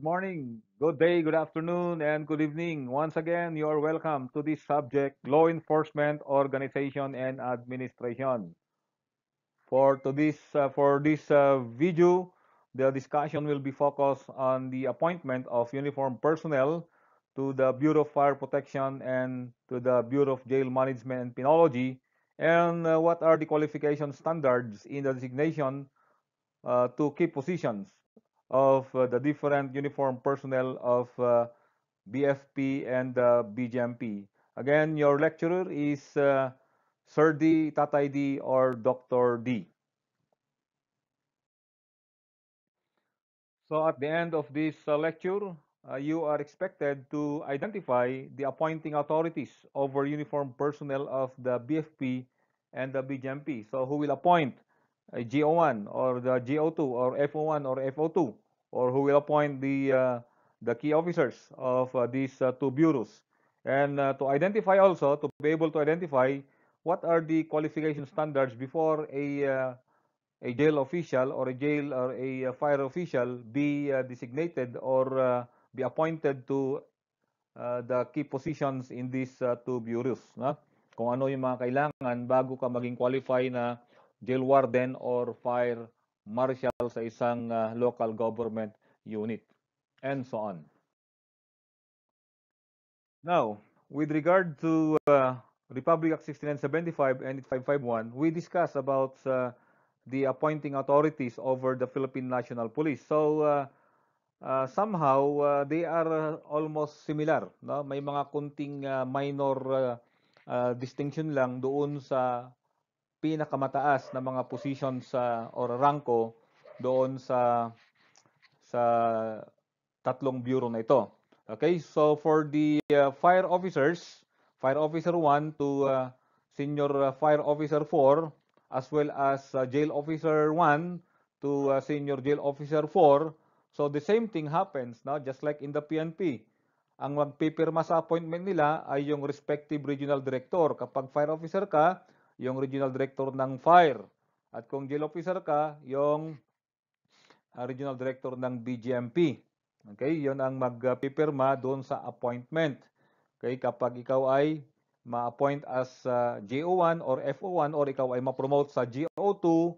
good morning, good day, good afternoon, and good evening. Once again, you're welcome to this subject, Law Enforcement Organization and Administration. For, this, uh, for this uh, video, the discussion will be focused on the appointment of uniformed personnel to the Bureau of Fire Protection and to the Bureau of Jail Management and Penology, and uh, what are the qualification standards in the designation uh, to key positions of uh, the different uniform personnel of uh, BFP and uh, BGMP. Again, your lecturer is uh, Sir D, Tatai D, or Dr. D. So at the end of this uh, lecture, uh, you are expected to identify the appointing authorities over uniform personnel of the BFP and the BGMP. So who will appoint a uh, GO1 or the GO2 or FO1 or FO2 or who will appoint the uh, the key officers of uh, these uh, two bureaus and to identify also to be able to identify what are the qualification standards before a a jail official or a jail or a fire official be designated or be appointed to uh, the key positions in these uh, two bureaus na kung ano yung mga kailangan bago ka maging qualify na jail warden or fire marshal sa isang uh, local government unit, and so on. Now, with regard to uh, Republic Act 6975 and 551, we discuss about uh, the appointing authorities over the Philippine National Police. So, uh, uh, somehow, uh, they are almost similar. No? May mga kunting uh, minor uh, uh, distinction lang doon sa pinakamataas na mga position sa or ranko doon sa sa tatlong bureau na ito. Okay, so for the uh, fire officers, fire officer 1 to uh, senior uh, fire officer 4 as well as uh, jail officer 1 to uh, senior jail officer 4. So the same thing happens no? just like in the PNP. Ang magpipirma sa appointment nila ay yung respective regional director. Kapag fire officer ka, yung regional director ng fire. At kung jail officer ka, yung uh, regional director ng BGMP. Okay, yon ang magpipirma doon sa appointment. Okay, kapag ikaw ay ma-appoint as uh, ah, GO1 or FO1 or ikaw ay ma-promote sa GO2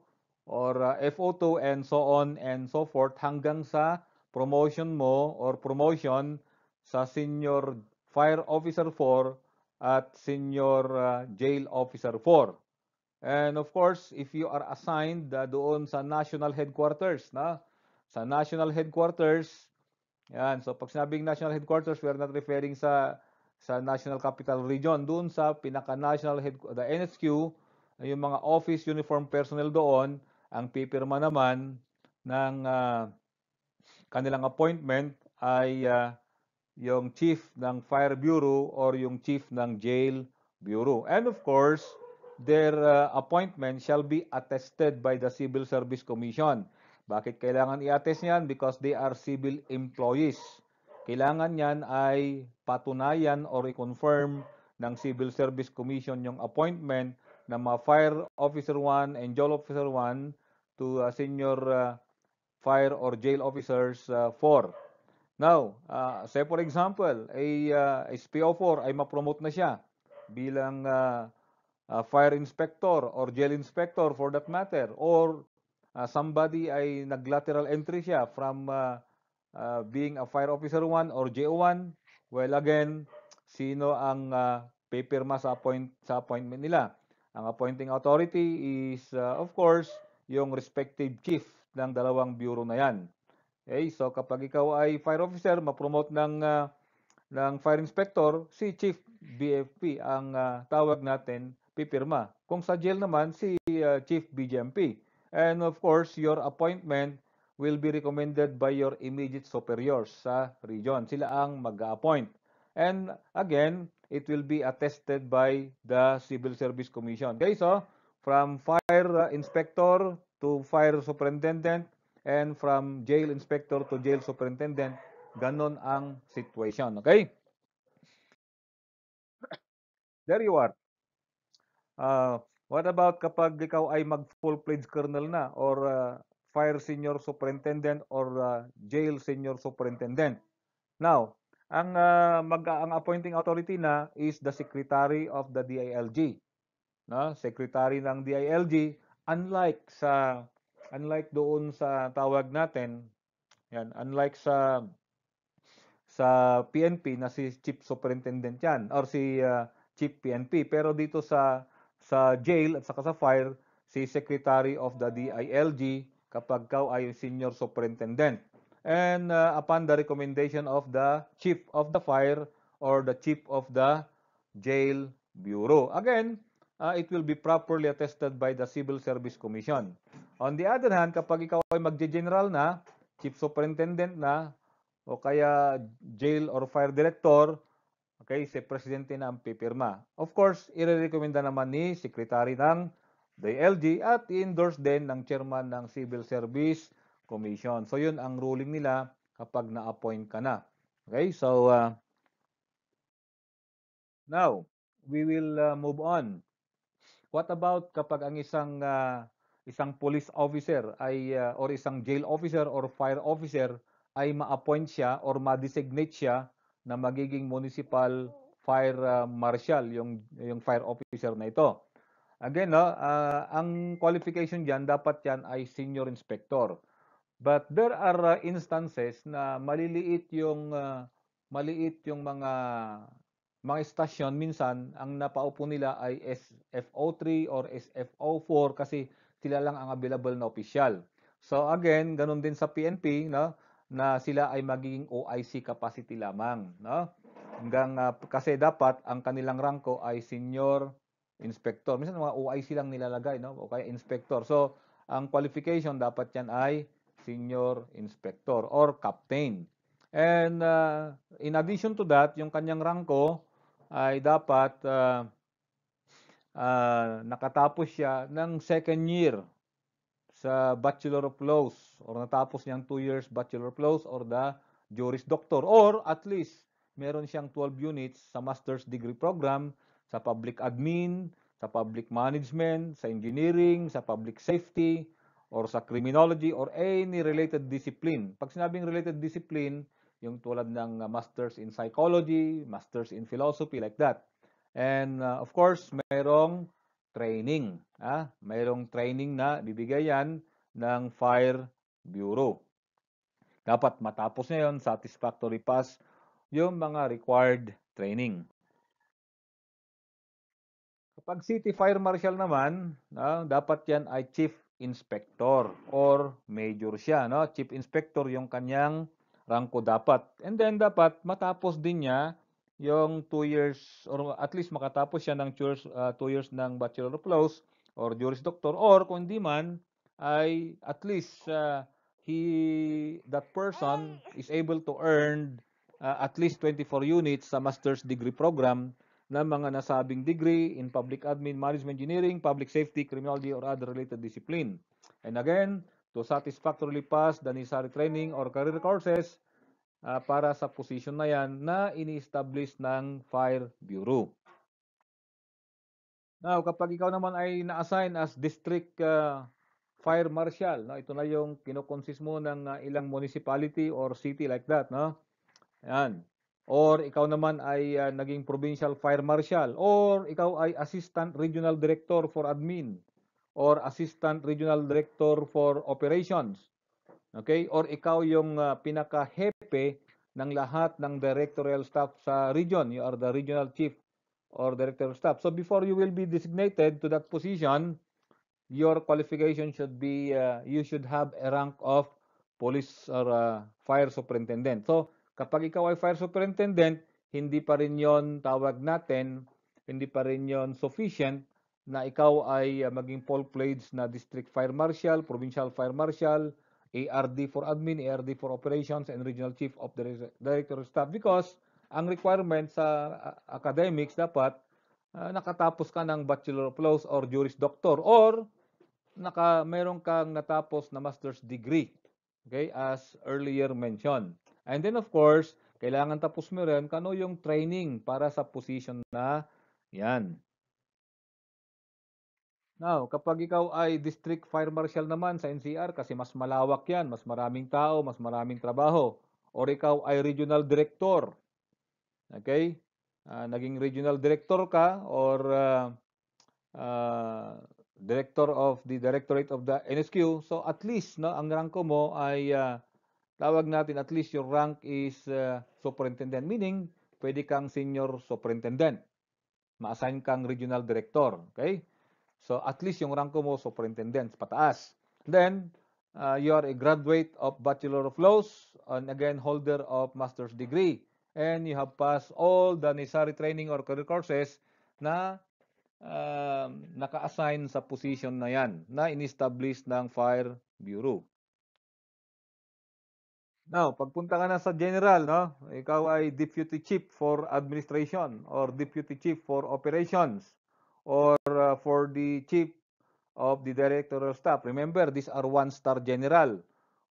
or uh, ah, FO2 and so on and so forth hanggang sa promotion mo or promotion sa senior fire officer 4 at Senior uh, Jail Officer 4. And of course, if you are assigned uh, doon sa National Headquarters, na sa National Headquarters, yan, so pag sinabing National Headquarters, we are not referring sa sa National Capital Region, doon sa pinaka-national head the NSQ, yung mga office uniform personnel doon, ang pipirma naman ng uh, kanilang appointment ay uh, yung chief ng fire bureau or yung chief ng jail bureau. And of course, their uh, appointment shall be attested by the Civil Service Commission. Bakit kailangan i-attest niyan? Because they are civil employees. Kailangan niyan ay patunayan or i-confirm ng Civil Service Commission yung appointment ng mga Fire Officer 1 and Jail Officer 1 to uh, Senior uh, Fire or Jail Officers uh, 4. Now, uh, say for example, a, uh, a SPO4 ay ma-promote na siya bilang uh, uh, fire inspector or jail inspector for that matter or uh, somebody ay naglateral entry siya from uh, uh, being a fire officer 1 or JO1 well again sino ang uh, pipirma sa appoint sa appointment nila ang appointing authority is uh, of course yung respective chief ng dalawang bureau na yan Okay, eh, so kapag ikaw ay fire officer, mapromote ng uh, ng fire inspector, si chief BFP ang uh, tawag natin pipirma. Kung sa jail naman si uh, chief BJMP. And of course, your appointment will be recommended by your immediate superiors sa region. Sila ang mag-appoint. And again, it will be attested by the Civil Service Commission. Okay, so from fire inspector to fire superintendent and from jail inspector to jail superintendent, ganon ang situation. Okay? There you are. Uh, what about kapag ikaw ay mag full-fledged colonel na or uh, fire senior superintendent or uh, jail senior superintendent? Now, ang uh, mag ang appointing authority na is the secretary of the DILG. No, secretary ng DILG unlike sa unlike doon sa tawag natin, yan, unlike sa sa PNP na si Chief Superintendent yan or si uh, Chief PNP pero dito sa sa jail at saka sa fire si Secretary of the DILG kapag kau ay senior superintendent and uh, upon the recommendation of the chief of the fire or the chief of the jail bureau again uh, it will be properly attested by the Civil Service Commission. On the other hand, kapag ikaw ay magje-general na, chief superintendent na, o kaya jail or fire director, okay, si presidente na ang pipirma. Of course, irerekomenda naman ni secretary ng DLG at endorse din ng chairman ng Civil Service Commission. So, yun ang ruling nila kapag na-appoint ka na. Okay, so, uh, now, we will uh, move on. What about kapag ang isang uh, isang police officer ay uh, or isang jail officer or fire officer ay ma-appoint siya or ma-designate siya na magiging municipal fire uh, marshal yung yung fire officer na ito. Again, no, uh, ang qualification diyan dapat yan ay senior inspector. But there are uh, instances na maliliit yung uh, maliit yung mga mga istasyon minsan ang napaupo nila ay SFO3 or SFO4 kasi sila lang ang available na official. So again, ganun din sa PNP no na sila ay magiging OIC capacity lamang, no? Hanggang uh, kasi dapat ang kanilang rangko ay senior inspector. Minsan mga OIC lang nilalagay, no? O kaya inspector. So ang qualification dapat 'yan ay senior inspector or captain. And uh, in addition to that, yung kanyang rangko ay dapat uh, uh, nakatapos siya ng second year sa Bachelor of Laws or natapos niyang 2 years Bachelor of Laws or the Juris Doctor or at least meron siyang 12 units sa Master's Degree Program sa Public Admin, sa Public Management, sa Engineering, sa Public Safety or sa Criminology or any related discipline. Pag sinabing related discipline, yung tulad ng uh, Masters in Psychology, Masters in Philosophy, like that. And uh, of course, mayroong training. Ah, mayroong training na bibigay yan ng Fire Bureau. Dapat matapos na yon, satisfactory pass, yung mga required training. Kapag City Fire Marshal naman, ah, dapat yan ay Chief Inspector or Major siya. No? Chief Inspector yung kanyang rangko dapat. And then dapat matapos din niya yung 2 years or at least makatapos siya ng 2 years, uh, ah, two years ng Bachelor of Laws or Juris Doctor or kung hindi man ay at least uh, he that person is able to earn uh, at least 24 units sa master's degree program ng mga nasabing degree in public admin, management engineering, public safety, criminology, or other related discipline. And again, to satisfactorily pass the necessary training or career courses uh, para sa position na yan na ini-establish ng Fire Bureau. Now, kapag ikaw naman ay na-assign as District uh, Fire Marshal, no? ito na yung kinokonsist mo ng uh, ilang municipality or city like that. No? Ayan. Or ikaw naman ay uh, naging Provincial Fire Marshal or ikaw ay Assistant Regional Director for Admin or assistant regional director for operations. Okay? Or ikaw yung uh, pinaka-hepe ng lahat ng directorial staff sa region. You are the regional chief or director of staff. So before you will be designated to that position, your qualification should be, uh, you should have a rank of police or uh, fire superintendent. So kapag ikaw ay fire superintendent, hindi pa rin yon tawag natin, hindi pa rin yon sufficient na ikaw ay ah, maging full fledged na district fire marshal, provincial fire marshal, ARD for admin, ARD for operations, and regional chief of the director of staff because ang requirement sa ah, academics dapat uh, nakatapos ka ng bachelor of laws or juris doctor or naka meron kang natapos na master's degree okay as earlier mentioned and then of course kailangan tapos mo rin kano yung training para sa position na yan Now, kapag ikaw ay district fire marshal naman sa NCR kasi mas malawak 'yan, mas maraming tao, mas maraming trabaho. Or ikaw ay regional director. Okay? Uh, naging regional director ka or uh, uh, director of the directorate of the NSQ. So at least no, ang rank mo ay uh, tawag natin at least your rank is uh, superintendent meaning pwede kang senior superintendent. Ma-assign kang regional director, okay? So at least yung ranko mo superintendent pataas. Then uh, you are a graduate of Bachelor of Laws and again holder of master's degree and you have passed all the necessary training or career courses na uh, naka-assign sa position na yan na inestablish ng Fire Bureau. Now, pagpunta ka na sa general, no? ikaw ay deputy chief for administration or deputy chief for operations or uh, for the chief of the directorial staff. Remember, these are one-star general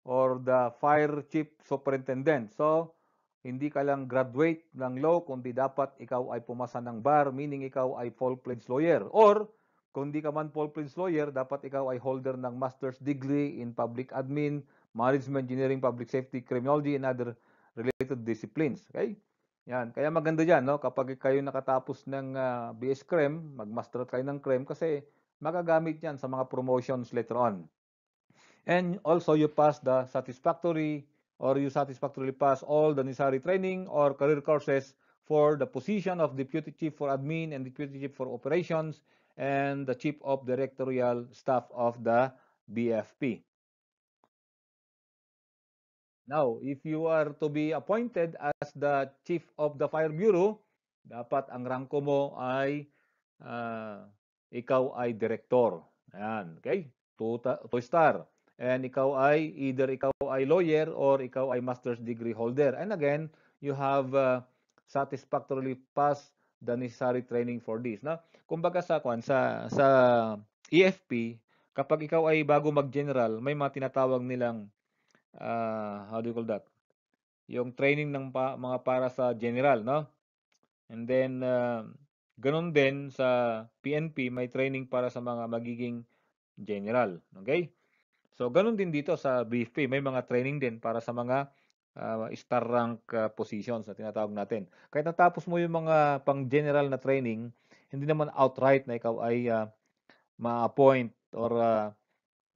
or the fire chief superintendent. So, hindi ka lang graduate ng law, kundi dapat ikaw ay pumasa ng bar, meaning ikaw ay full-fledged lawyer. Or, kung hindi ka man full-fledged lawyer, dapat ikaw ay holder ng master's degree in public admin, management, engineering, public safety, criminology, and other related disciplines. Okay? Yan, kaya maganda diyan no? Kapag kayo nakatapos ng uh, ah, BS Crem, magmaster kayo ng Crem kasi magagamit yan sa mga promotions later on. And also you pass the satisfactory or you satisfactorily pass all the necessary training or career courses for the position of Deputy Chief for Admin and Deputy Chief for Operations and the Chief of Directorial Staff of the BFP. Now, if you are to be appointed as the Chief of the Fire Bureau, dapat ang rangko mo ay uh, ikaw ay director. Ayan, okay? Two, two star. And ikaw ay, either ikaw ay lawyer or ikaw ay master's degree holder. And again, you have uh, satisfactorily passed the necessary training for this. Now, kumbaga sa, kwan, sa, sa EFP, kapag ikaw ay bago mag-general, may mga tinatawag nilang uh, how do you call that? Yung training ng pa, mga para sa general, no? And then, uh, ganun din sa PNP, may training para sa mga magiging general. Okay? So, ganun din dito sa BFP. May mga training din para sa mga uh, star rank uh, positions na tinatawag natin. Kahit natapos mo yung mga pang-general na training, hindi naman outright na ikaw ay uh, ma-appoint or uh,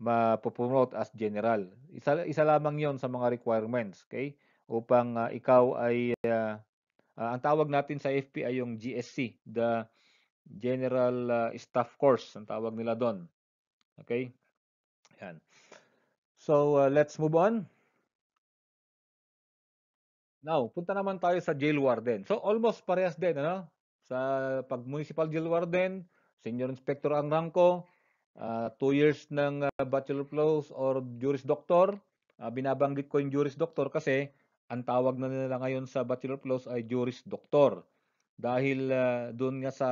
mapopromote as general. Isa, isa lamang yon sa mga requirements, okay? Upang uh, ikaw ay, uh, uh, ang tawag natin sa FP ay yung GSC, the General uh, Staff Course, ang tawag nila doon. Okay? Yan. So, uh, let's move on. Now, punta naman tayo sa jail warden. So, almost parehas din, ano? Sa pag municipal jail warden, senior inspector ang ranko, uh, two years ng uh, Bachelor of Laws or Juris Doctor. Uh, binabanggit ko yung Juris Doctor kasi ang tawag na nila ngayon sa Bachelor of Laws ay Juris Doctor. Dahil uh, doon nga sa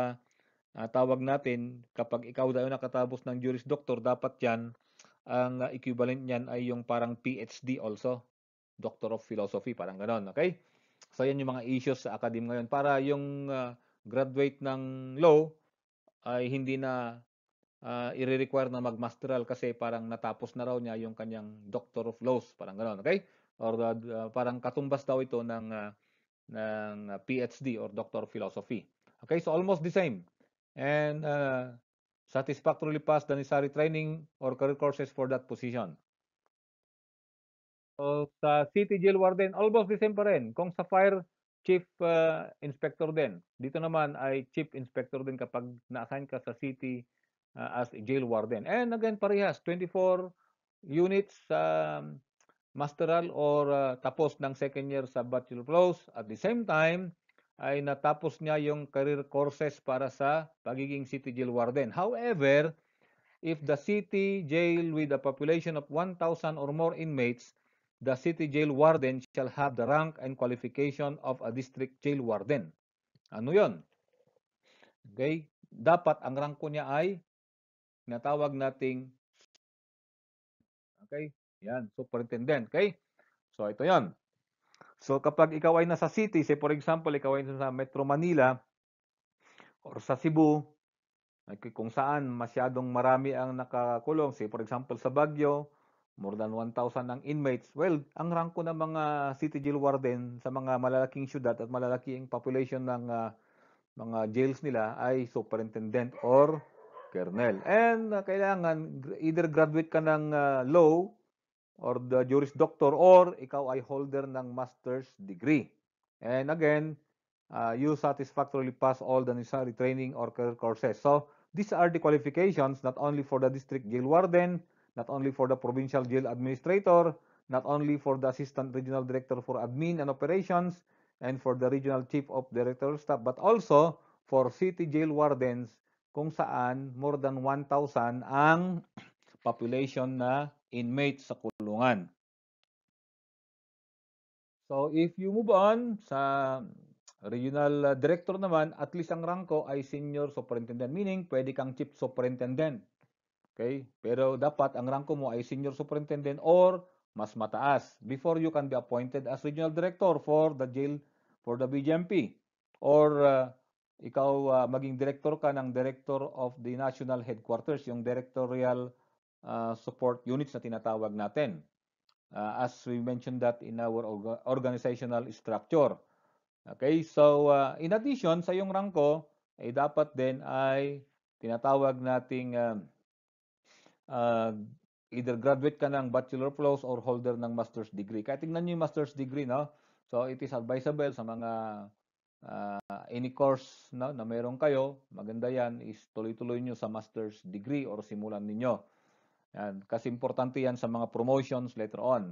uh, tawag natin, kapag ikaw daw nakatapos ng Juris Doctor, dapat yan, ang uh, equivalent niyan ay yung parang PhD also. Doctor of Philosophy, parang ganon. Okay? So, yan yung mga issues sa academe ngayon. Para yung uh, graduate ng law ay hindi na uh, i-require na magmasteral kasi parang natapos na raw niya yung kanyang Doctor of Laws, parang ganoon, okay? Or uh, parang katumbas daw ito ng uh, ng PhD or Doctor of Philosophy. Okay, so almost the same. And uh, satisfactorily passed the necessary training or career courses for that position. So sa city jail warden, almost the same pa rin. Kung sa fire chief uh, inspector din. Dito naman ay chief inspector din kapag na-assign ka sa city uh, as a jail warden. And again, parehas, 24 units sa um, masteral or uh, tapos ng second year sa bachelor plus. At the same time, ay natapos niya yung career courses para sa pagiging city jail warden. However, if the city jail with a population of 1,000 or more inmates, the city jail warden shall have the rank and qualification of a district jail warden. Ano yon? Okay? Dapat ang ranko niya ay tinatawag nating Okay? Yan, superintendent. Okay? So, ito yon. So, kapag ikaw ay nasa city, say for example, ikaw ay nasa Metro Manila or sa Cebu, okay, kung saan masyadong marami ang nakakulong, say for example, sa Baguio, more than 1,000 ang inmates. Well, ang ranko ng mga city jail warden sa mga malalaking syudad at malalaking population ng uh, mga jails nila ay superintendent or kernel. And uh, kailangan either graduate ka ng uh, law or the Juris Doctor or ikaw ay holder ng master's degree. And again, uh, you satisfactorily pass all the necessary training or courses. So, these are the qualifications not only for the district jail warden, not only for the provincial jail administrator, not only for the assistant regional director for admin and operations, and for the regional chief of directorial staff, but also for city jail wardens kung saan more than 1,000 ang population na inmate sa kulungan. So if you move on sa regional uh, director naman, at least ang rank ko ay senior superintendent, meaning pwede kang chief superintendent. Okay? Pero dapat ang rank mo ay senior superintendent or mas mataas before you can be appointed as regional director for the jail for the BGMP or uh, ikaw uh, maging director ka ng director of the national headquarters, yung directorial uh, support units na tinatawag natin. Uh, as we mentioned that in our organizational structure. Okay, so uh, in addition sa yung rangko, ay eh, dapat din ay tinatawag nating uh, uh, either graduate ka ng bachelor of laws or holder ng master's degree. Kaya tingnan niyo yung master's degree, no? So it is advisable sa mga uh, any course no, na meron kayo, maganda yan is tuloy-tuloy nyo sa master's degree or simulan ninyo. Yan. Kasi importante yan sa mga promotions later on.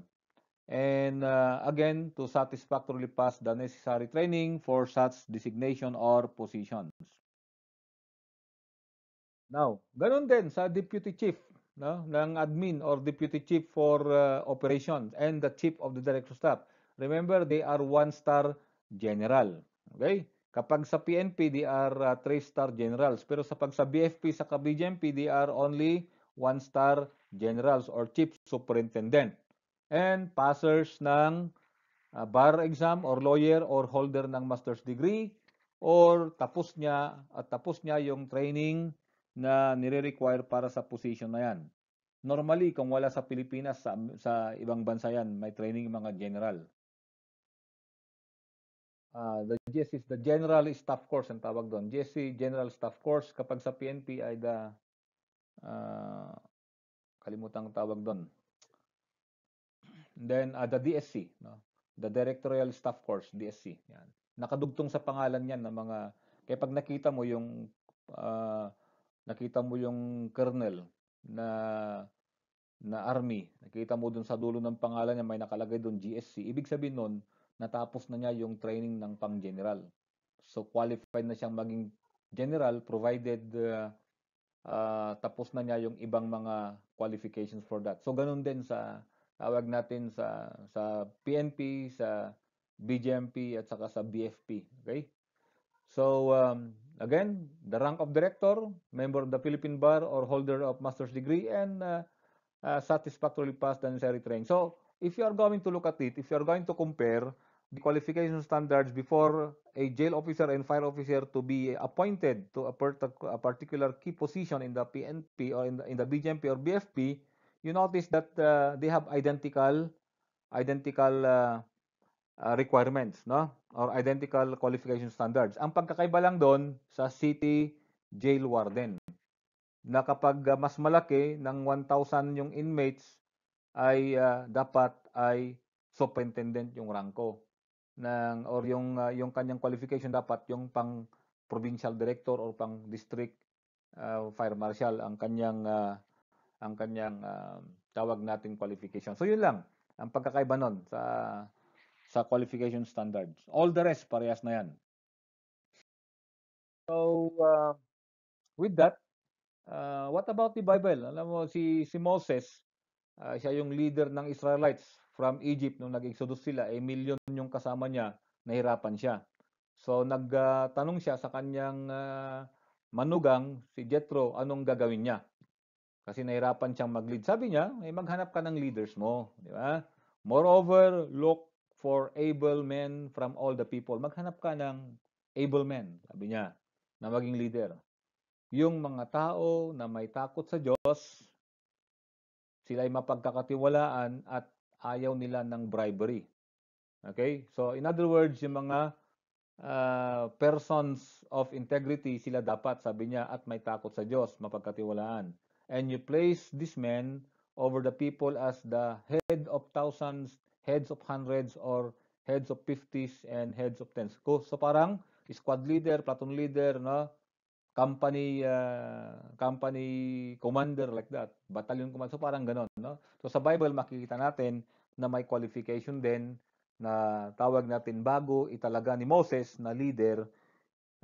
And uh, again, to satisfactorily pass the necessary training for such designation or positions. Now, ganun din sa deputy chief no, ng admin or deputy chief for uh, operations and the chief of the director staff. Remember, they are one-star general. Okay? Kapag sa PNP, they are uh, three-star generals. Pero sa pag sa BFP, sa BGMP, they are only one-star generals or chief superintendent. And passers ng uh, bar exam or lawyer or holder ng master's degree or tapos niya at uh, tapos niya yung training na nire-require para sa position na yan. Normally, kung wala sa Pilipinas, sa, sa ibang bansa yan, may training mga general uh, the GSC is the General Staff Course ang tawag doon. GSC General Staff Course kapag sa PNP ay the uh, kalimutan ang tawag doon. Then uh, the DSC, no? The Directorial Staff Course, DSC. Yan. Nakadugtong sa pangalan 'yan ng mga kaya pag nakita mo yung uh, nakita mo yung colonel na na army, nakita mo dun sa dulo ng pangalan niya may nakalagay doon GSC. Ibig sabihin noon, natapos na niya yung training ng pang-general. So qualified na siyang maging general provided uh, uh, tapos na niya yung ibang mga qualifications for that. So ganun din sa tawag natin sa sa PNP, sa BJMP at saka sa BFP, okay? So um, again, the rank of director, member of the Philippine Bar or holder of master's degree and uh, uh, satisfactorily passed the necessary training. So if you are going to look at it, if you are going to compare the qualification standards before a jail officer and fire officer to be appointed to a, a particular key position in the PNP or in the, in the BGMP or BFP, you notice that uh, they have identical identical uh, uh, requirements, no? Or identical qualification standards. Ang pagkakaiba lang doon sa city jail warden na kapag uh, mas malaki ng 1,000 yung inmates ay uh, dapat ay superintendent yung rangko ng or yung uh, yung kanyang qualification dapat yung pang provincial director or pang district uh, fire marshal ang kanyang uh, ang kanyang uh, tawag natin qualification. So yun lang ang pagkakaiba noon sa sa qualification standards. All the rest parehas na yan. So uh, with that, uh, what about the Bible? Alam mo si si Moses, uh, siya yung leader ng Israelites from Egypt nung nag-exodus sila, eh milyon yung kasama niya, nahirapan siya. So nagtanong uh, siya sa kanyang uh, manugang, si Jethro, anong gagawin niya? Kasi nahirapan siyang mag-lead. Sabi niya, eh, maghanap ka ng leaders mo. Di ba? Moreover, look for able men from all the people. Maghanap ka ng able men, sabi niya, na maging leader. Yung mga tao na may takot sa Diyos, sila ay mapagkakatiwalaan at ayaw nila ng bribery. Okay? So, in other words, yung mga uh, persons of integrity, sila dapat, sabi niya, at may takot sa Diyos, mapagkatiwalaan. And you place this man over the people as the head of thousands, heads of hundreds, or heads of fifties, and heads of tens. So, parang squad leader, platoon leader, no? company uh, company commander like that, battalion commander. So parang ganon, no? So sa Bible makikita natin na may qualification din na tawag natin bago italaga ni Moses na leader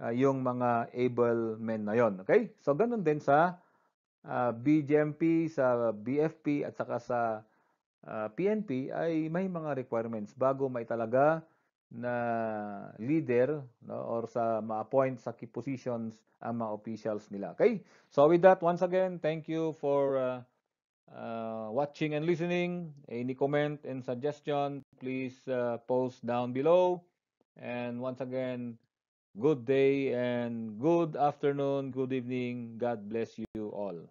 uh, yung mga able men na yon. Okay? So ganun din sa uh, ah, BGMP, sa BFP at saka sa uh, PNP ay may mga requirements bago talaga na leader no, or sa ma-appoint sa key positions ang mga officials nila. Okay? So with that, once again, thank you for uh, uh, watching and listening. Any comment and suggestion, please uh, post down below. And once again, good day and good afternoon, good evening. God bless you all.